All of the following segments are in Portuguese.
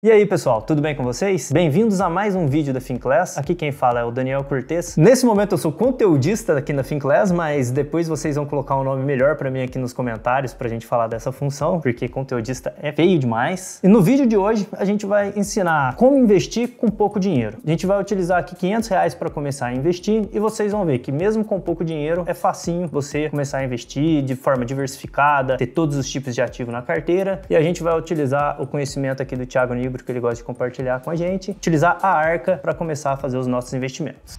E aí pessoal, tudo bem com vocês? Bem-vindos a mais um vídeo da FinClass. Aqui quem fala é o Daniel Cortez. Nesse momento eu sou conteudista aqui na FinClass, mas depois vocês vão colocar um nome melhor para mim aqui nos comentários para a gente falar dessa função, porque conteudista é feio demais. E no vídeo de hoje a gente vai ensinar como investir com pouco dinheiro. A gente vai utilizar aqui 500 reais para começar a investir e vocês vão ver que mesmo com pouco dinheiro é facinho você começar a investir de forma diversificada, ter todos os tipos de ativo na carteira. E a gente vai utilizar o conhecimento aqui do Thiago Nigro livro que ele gosta de compartilhar com a gente, utilizar a arca para começar a fazer os nossos investimentos.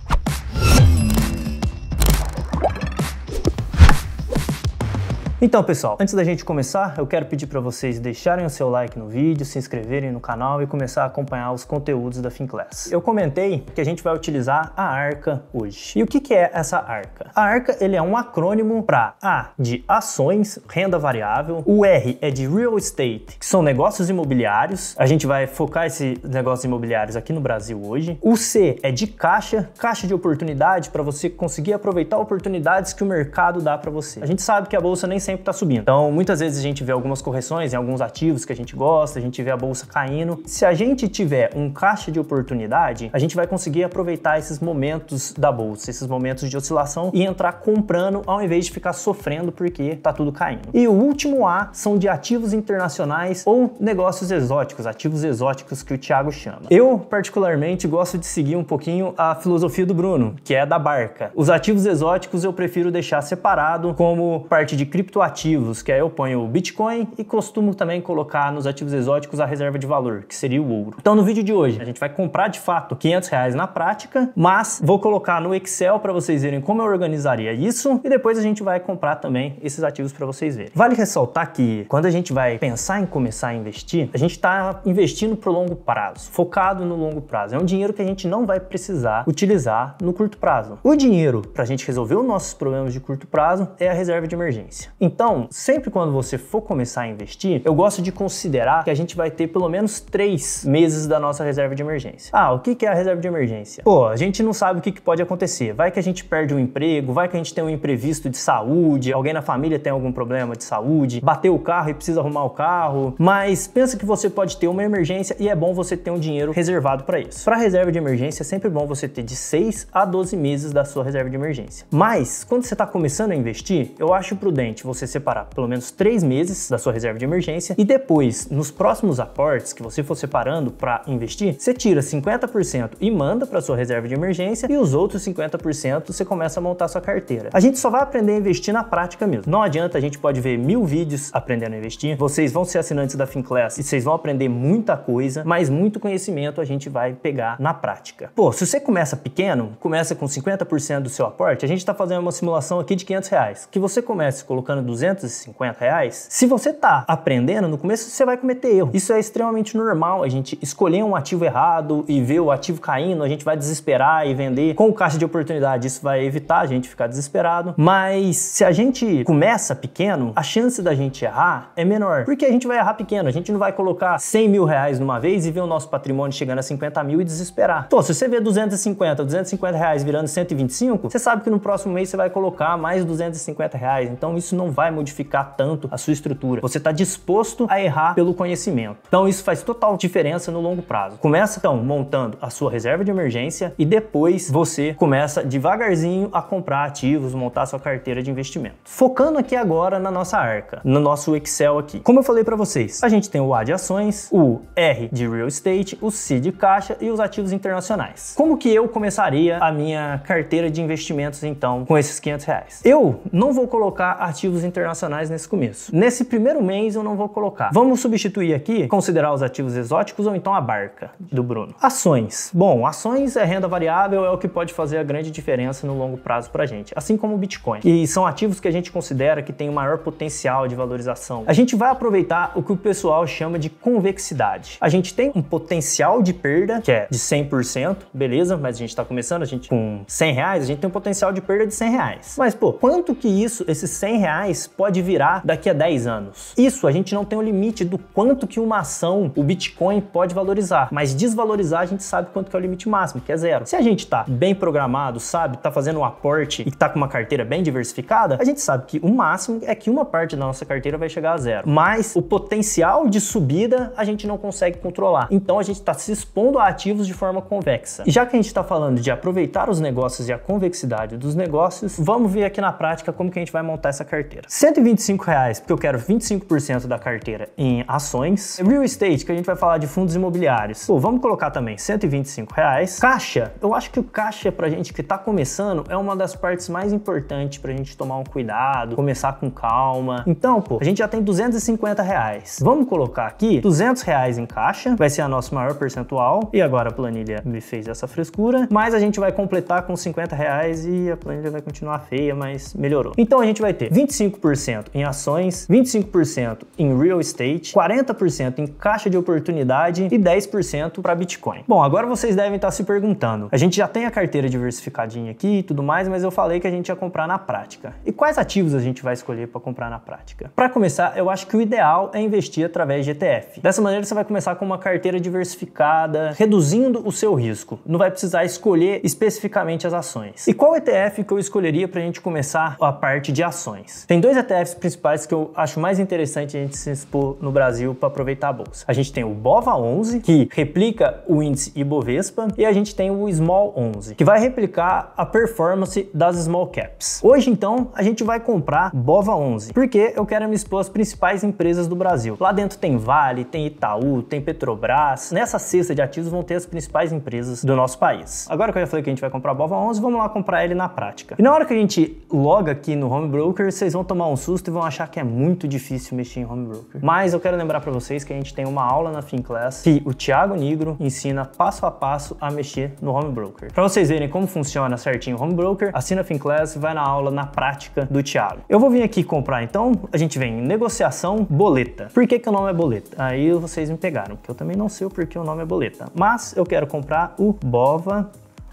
Então, pessoal, antes da gente começar, eu quero pedir para vocês deixarem o seu like no vídeo, se inscreverem no canal e começar a acompanhar os conteúdos da FinClass. Eu comentei que a gente vai utilizar a ARCA hoje. E o que, que é essa ARCA? A ARCA ele é um acrônimo para A de ações, renda variável, o R é de real estate, que são negócios imobiliários. A gente vai focar esses negócios imobiliários aqui no Brasil hoje. O C é de caixa, caixa de oportunidade para você conseguir aproveitar oportunidades que o mercado dá para você. A gente sabe que a bolsa nem sempre está subindo. Então, muitas vezes a gente vê algumas correções em alguns ativos que a gente gosta, a gente vê a bolsa caindo. Se a gente tiver um caixa de oportunidade, a gente vai conseguir aproveitar esses momentos da bolsa, esses momentos de oscilação e entrar comprando ao invés de ficar sofrendo porque tá tudo caindo. E o último A são de ativos internacionais ou negócios exóticos, ativos exóticos que o Thiago chama. Eu, particularmente, gosto de seguir um pouquinho a filosofia do Bruno, que é da barca. Os ativos exóticos eu prefiro deixar separado como parte de cripto criptoativos, que aí eu ponho o Bitcoin e costumo também colocar nos ativos exóticos a reserva de valor, que seria o ouro. Então no vídeo de hoje a gente vai comprar de fato 500 reais na prática, mas vou colocar no Excel para vocês verem como eu organizaria isso e depois a gente vai comprar também esses ativos para vocês verem. Vale ressaltar que quando a gente vai pensar em começar a investir, a gente está investindo para o longo prazo, focado no longo prazo. É um dinheiro que a gente não vai precisar utilizar no curto prazo. O dinheiro para a gente resolver os nossos problemas de curto prazo é a reserva de emergência. Então, sempre quando você for começar a investir, eu gosto de considerar que a gente vai ter pelo menos três meses da nossa reserva de emergência. Ah, o que é a reserva de emergência? Pô, a gente não sabe o que pode acontecer. Vai que a gente perde um emprego, vai que a gente tem um imprevisto de saúde, alguém na família tem algum problema de saúde, bateu o carro e precisa arrumar o carro. Mas pensa que você pode ter uma emergência e é bom você ter um dinheiro reservado para isso. Para reserva de emergência, é sempre bom você ter de 6 a 12 meses da sua reserva de emergência. Mas, quando você está começando a investir, eu acho prudente você você separar pelo menos três meses da sua reserva de emergência e depois, nos próximos aportes que você for separando para investir, você tira 50% e manda para sua reserva de emergência e os outros 50% você começa a montar sua carteira. A gente só vai aprender a investir na prática mesmo. Não adianta, a gente pode ver mil vídeos aprendendo a investir, vocês vão ser assinantes da FinClass e vocês vão aprender muita coisa, mas muito conhecimento a gente vai pegar na prática. Pô, se você começa pequeno, começa com 50% do seu aporte, a gente está fazendo uma simulação aqui de 500 reais, que você comece colocando 250 reais, se você tá aprendendo no começo, você vai cometer erro. Isso é extremamente normal. A gente escolher um ativo errado e ver o ativo caindo, a gente vai desesperar e vender com o caixa de oportunidade. Isso vai evitar a gente ficar desesperado. Mas se a gente começa pequeno, a chance da gente errar é menor, porque a gente vai errar pequeno. A gente não vai colocar 100 mil reais numa vez e ver o nosso patrimônio chegando a 50 mil e desesperar. se você vê 250, 250 reais virando 125, você sabe que no próximo mês você vai colocar mais 250 reais. Então, isso não vai modificar tanto a sua estrutura. Você está disposto a errar pelo conhecimento. Então isso faz total diferença no longo prazo. Começa então montando a sua reserva de emergência e depois você começa devagarzinho a comprar ativos, montar sua carteira de investimento. Focando aqui agora na nossa arca, no nosso Excel aqui. Como eu falei para vocês, a gente tem o A de ações, o R de real estate, o C de caixa e os ativos internacionais. Como que eu começaria a minha carteira de investimentos então com esses 500 reais? Eu não vou colocar ativos ativos internacionais nesse começo. Nesse primeiro mês eu não vou colocar. Vamos substituir aqui, considerar os ativos exóticos ou então a barca do Bruno. Ações. Bom, ações é renda variável, é o que pode fazer a grande diferença no longo prazo pra gente, assim como o Bitcoin. E são ativos que a gente considera que tem o maior potencial de valorização. A gente vai aproveitar o que o pessoal chama de convexidade. A gente tem um potencial de perda, que é de 100%, beleza, mas a gente tá começando, a gente com 100 reais, a gente tem um potencial de perda de 100 reais. Mas, pô, quanto que isso, esses 100 reais reais pode virar daqui a 10 anos. Isso a gente não tem o um limite do quanto que uma ação, o Bitcoin, pode valorizar, mas desvalorizar a gente sabe quanto que é o limite máximo, que é zero. Se a gente está bem programado, sabe, está fazendo um aporte e está com uma carteira bem diversificada, a gente sabe que o máximo é que uma parte da nossa carteira vai chegar a zero. Mas o potencial de subida a gente não consegue controlar. Então a gente está se expondo a ativos de forma convexa. E já que a gente está falando de aproveitar os negócios e a convexidade dos negócios, vamos ver aqui na prática como que a gente vai montar essa carteira carteira. 125 reais, porque eu quero 25% da carteira em ações. Real estate, que a gente vai falar de fundos imobiliários. Pô, vamos colocar também 125 reais. Caixa, eu acho que o caixa pra gente que tá começando é uma das partes mais importantes pra gente tomar um cuidado, começar com calma. Então, pô, a gente já tem 250 reais. Vamos colocar aqui 200 reais em caixa, vai ser a nossa maior percentual. E agora a planilha me fez essa frescura, mas a gente vai completar com 50 reais e a planilha vai continuar feia, mas melhorou. Então a gente vai ter 25 25% em ações, 25% em real estate, 40% em caixa de oportunidade e 10% para Bitcoin. Bom, agora vocês devem estar tá se perguntando, a gente já tem a carteira diversificadinha aqui e tudo mais, mas eu falei que a gente ia comprar na prática. E quais ativos a gente vai escolher para comprar na prática? Para começar, eu acho que o ideal é investir através de ETF. Dessa maneira você vai começar com uma carteira diversificada, reduzindo o seu risco. Não vai precisar escolher especificamente as ações. E qual ETF que eu escolheria para a gente começar a parte de ações? Tem tem dois ETFs principais que eu acho mais interessante a gente se expor no Brasil para aproveitar a bolsa. A gente tem o BOVA11, que replica o índice Ibovespa, e a gente tem o Small11, que vai replicar a performance das small caps. Hoje, então, a gente vai comprar BOVA11, porque eu quero me expor às principais empresas do Brasil. Lá dentro tem Vale, tem Itaú, tem Petrobras. Nessa cesta de ativos vão ter as principais empresas do nosso país. Agora que eu já falei que a gente vai comprar BOVA11, vamos lá comprar ele na prática. E na hora que a gente loga aqui no Home Broker, vocês vão tomar um susto e vão achar que é muito difícil mexer em home broker. Mas eu quero lembrar para vocês que a gente tem uma aula na FinClass que o Thiago Negro ensina passo a passo a mexer no home broker. Para vocês verem como funciona certinho o home broker, assina a FinClass e vai na aula na prática do Thiago. Eu vou vir aqui comprar então, a gente vem em negociação boleta. Por que que o nome é boleta? Aí vocês me pegaram, porque eu também não sei o porquê o nome é boleta. Mas eu quero comprar o BOVA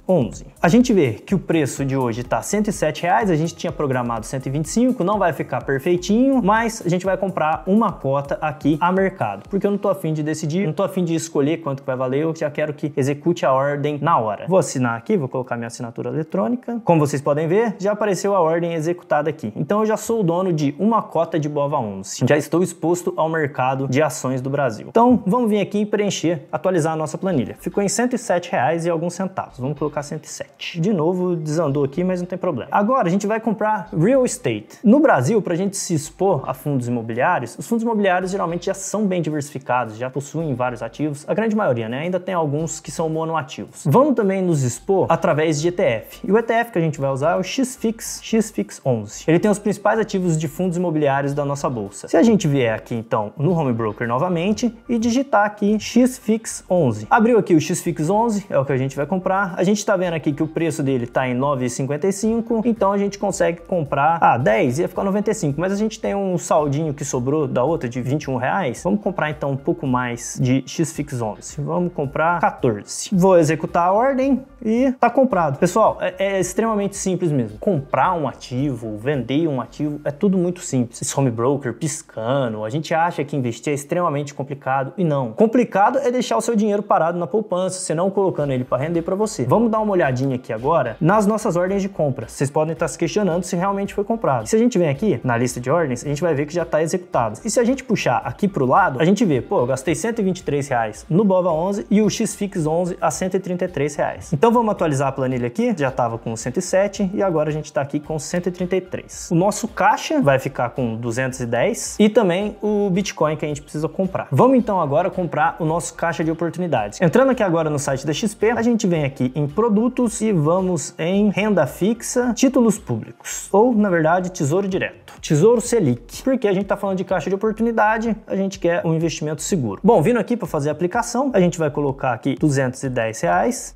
11. A gente vê que o preço de hoje está R$ 107, reais, a gente tinha programado 125, não vai ficar perfeitinho, mas a gente vai comprar uma cota aqui a mercado, porque eu não estou afim de decidir, não estou afim de escolher quanto que vai valer, eu já quero que execute a ordem na hora. Vou assinar aqui, vou colocar minha assinatura eletrônica. Como vocês podem ver, já apareceu a ordem executada aqui. Então eu já sou o dono de uma cota de Bova 11. Já estou exposto ao mercado de ações do Brasil. Então vamos vir aqui e preencher, atualizar a nossa planilha. Ficou em R$ 107,00 e alguns centavos. Vamos colocar 107. De novo, desandou aqui, mas não tem problema. Agora a gente vai comprar real estate. No Brasil, para a gente se expor a fundos imobiliários, os fundos imobiliários geralmente já são bem diversificados, já possuem vários ativos, a grande maioria, né? Ainda tem alguns que são monoativos. Vamos também nos expor através de ETF. E o ETF que a gente vai usar é o XFIX, XFIX 11. Ele tem os principais ativos de fundos imobiliários da nossa bolsa. Se a gente vier aqui então no Home Broker novamente e digitar aqui XFIX 11. Abriu aqui o XFIX 11, é o que a gente vai comprar. A gente está vendo aqui que o preço dele está em 9,55, então a gente consegue comprar a ah, 10, ia ficar 95, mas a gente tem um saldinho que sobrou da outra de 21 reais. Vamos comprar então um pouco mais de XFix 11. Vamos comprar 14. Vou executar a ordem e tá comprado. Pessoal, é, é extremamente simples mesmo. Comprar um ativo, vender um ativo, é tudo muito simples. Esse home broker piscando, a gente acha que investir é extremamente complicado e não. Complicado é deixar o seu dinheiro parado na poupança, você não colocando ele para render para você. Vamos dar dar uma olhadinha aqui agora nas nossas ordens de compra. Vocês podem estar se questionando se realmente foi comprado. E se a gente vem aqui na lista de ordens, a gente vai ver que já está executado. E se a gente puxar aqui para o lado, a gente vê, pô, eu gastei 123 reais no Bova 11 e o Xfix 11 a 133 reais. Então vamos atualizar a planilha aqui. Já estava com 107 e agora a gente está aqui com 133. O nosso caixa vai ficar com 210 e também o Bitcoin que a gente precisa comprar. Vamos então agora comprar o nosso caixa de oportunidades. Entrando aqui agora no site da XP, a gente vem aqui em Pro produtos e vamos em renda fixa, títulos públicos, ou na verdade tesouro direto, tesouro Selic, porque a gente está falando de caixa de oportunidade, a gente quer um investimento seguro. Bom, vindo aqui para fazer a aplicação, a gente vai colocar aqui 210 reais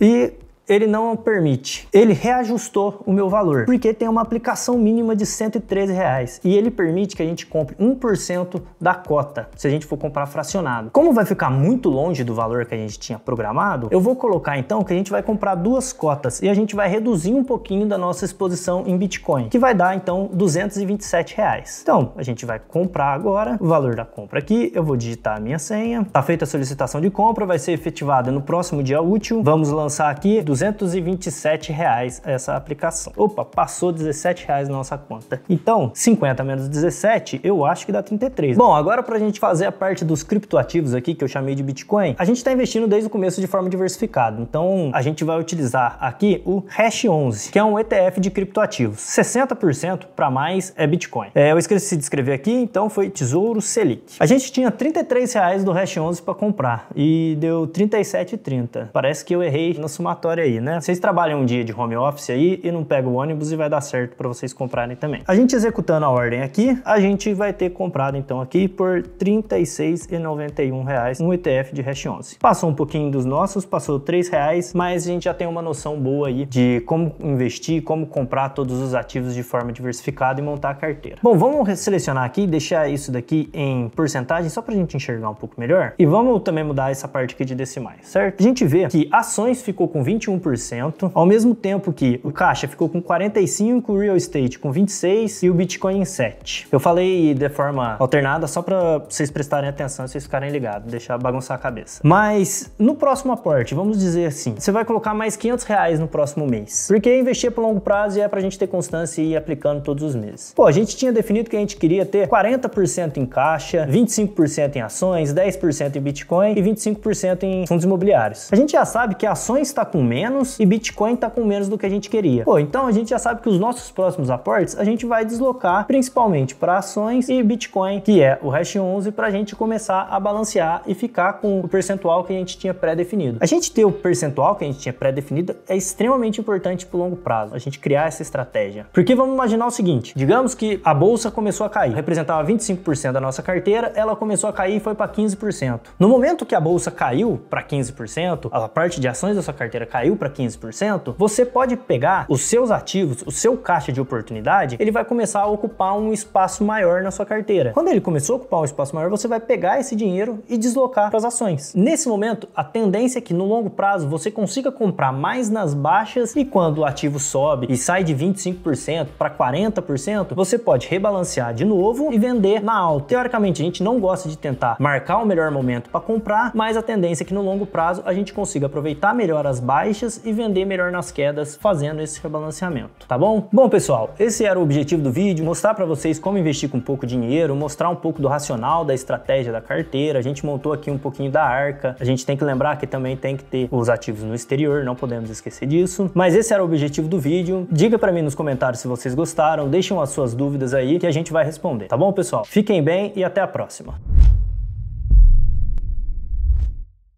e ele não permite. Ele reajustou o meu valor, porque tem uma aplicação mínima de 113 reais e ele permite que a gente compre 1% da cota, se a gente for comprar fracionado. Como vai ficar muito longe do valor que a gente tinha programado, eu vou colocar então que a gente vai comprar duas cotas e a gente vai reduzir um pouquinho da nossa exposição em Bitcoin, que vai dar então 227 reais. Então, a gente vai comprar agora o valor da compra aqui, eu vou digitar a minha senha, tá feita a solicitação de compra, vai ser efetivada no próximo dia útil, vamos lançar aqui 227 reais essa aplicação. Opa, passou 17 reais na nossa conta. Então, 50 menos 17, eu acho que dá 33. Bom, agora para a gente fazer a parte dos criptoativos aqui, que eu chamei de Bitcoin, a gente está investindo desde o começo de forma diversificada. Então, a gente vai utilizar aqui o Hash 11, que é um ETF de criptoativos. 60% para mais é Bitcoin. É, eu esqueci de escrever aqui, então foi Tesouro Selic. A gente tinha 33 reais do Hash 11 para comprar e deu 37,30. Parece que eu errei na somatória aí, né? Vocês trabalham um dia de home office aí e não pega o ônibus e vai dar certo para vocês comprarem também. A gente executando a ordem aqui, a gente vai ter comprado então aqui por R$ 36,91 um ETF de Hash 11. Passou um pouquinho dos nossos, passou três reais, mas a gente já tem uma noção boa aí de como investir, como comprar todos os ativos de forma diversificada e montar a carteira. Bom, vamos selecionar aqui, deixar isso daqui em porcentagem só para a gente enxergar um pouco melhor e vamos também mudar essa parte aqui de decimais, certo? A gente vê que ações ficou com 21 21%, ao mesmo tempo que o caixa ficou com 45, o real estate com 26 e o Bitcoin em 7. Eu falei de forma alternada só para vocês prestarem atenção, vocês ficarem ligados, deixar bagunçar a cabeça. Mas no próximo aporte, vamos dizer assim, você vai colocar mais 500 reais no próximo mês, porque investir para longo prazo é para a gente ter constância e ir aplicando todos os meses. Pô, a gente tinha definido que a gente queria ter 40% em caixa, 25% em ações, 10% em Bitcoin e 25% em fundos imobiliários. A gente já sabe que ações está com menos menos e Bitcoin está com menos do que a gente queria. Pô, então a gente já sabe que os nossos próximos aportes a gente vai deslocar principalmente para ações e Bitcoin, que é o Hash 11, para a gente começar a balancear e ficar com o percentual que a gente tinha pré-definido. A gente ter o percentual que a gente tinha pré-definido é extremamente importante para o longo prazo, a gente criar essa estratégia. Porque vamos imaginar o seguinte, digamos que a bolsa começou a cair, representava 25% da nossa carteira, ela começou a cair e foi para 15%. No momento que a bolsa caiu para 15%, a parte de ações da sua carteira caiu, caiu para 15%, você pode pegar os seus ativos, o seu caixa de oportunidade, ele vai começar a ocupar um espaço maior na sua carteira. Quando ele começou a ocupar um espaço maior, você vai pegar esse dinheiro e deslocar para as ações. Nesse momento, a tendência é que no longo prazo você consiga comprar mais nas baixas e quando o ativo sobe e sai de 25% para 40%, você pode rebalancear de novo e vender na alta. Teoricamente, a gente não gosta de tentar marcar o melhor momento para comprar, mas a tendência é que no longo prazo a gente consiga aproveitar melhor as baixas baixas e vender melhor nas quedas fazendo esse rebalanceamento, tá bom? Bom pessoal, esse era o objetivo do vídeo, mostrar para vocês como investir com pouco dinheiro, mostrar um pouco do racional da estratégia da carteira, a gente montou aqui um pouquinho da arca, a gente tem que lembrar que também tem que ter os ativos no exterior, não podemos esquecer disso, mas esse era o objetivo do vídeo, diga para mim nos comentários se vocês gostaram, deixem as suas dúvidas aí que a gente vai responder, tá bom pessoal? Fiquem bem e até a próxima!